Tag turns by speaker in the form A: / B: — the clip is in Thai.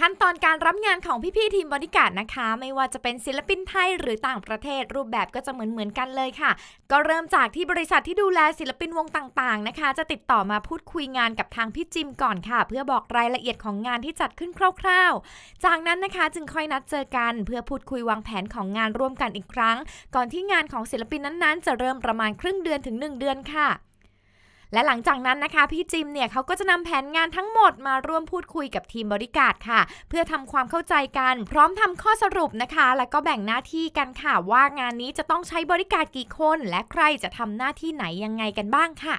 A: ขั้นตอนการรับงานของพี่ๆทีมบริการนะคะ ไม่ว่าจะเป็นศิลปินไทยหรือต่างประเทศ รูปแบบก็จะเหมือนเหมือนกันเลยค่ะ ก็เริ่มจากที่บริษัทที่ดูแลศิลปินวงต่างๆนะคะ จะติดต่อมาพูดคุยงานกับทางพี่จิมก่อนค่ะ เพื่อบอกรายละเอียดของงานที่จัดขึ้นคร่าวๆ จากนั้นนะคะ จึงค่อยนัดเจอกันเพื่อพูดคุยวางแผนของงานร่วมกันอีกครั้ง ก่อนที่งานของศิลปินนั้นๆจะเริ่มประมาณครึ่งเดือนถึง 1 เดือนค่ะและหลังจากนั้นนะคะ พี่จิมเนี่ยเขาก็จะนำแผนงานทั้งหมดมาร่วมพูดคุยกับทีมบริการค่ะ เพื่อทำความเข้าใจกัน พร้อมทำข้อสรุปนะคะ แล้วก็แบ่งหน้าที่กันค่ะว่างานนี้จะต้องใช้บริการกี่คน และใครจะทำหน้าที่ไหนยังไงกันบ้างค่ะ